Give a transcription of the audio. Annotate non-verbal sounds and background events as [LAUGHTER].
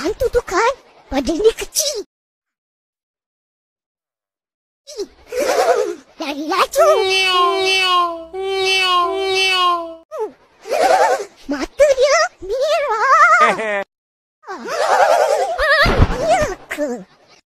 hantu tu kan badan dia kecil. Lari laju. Mata dia merah. [LAUGHS] Ah, ya ke?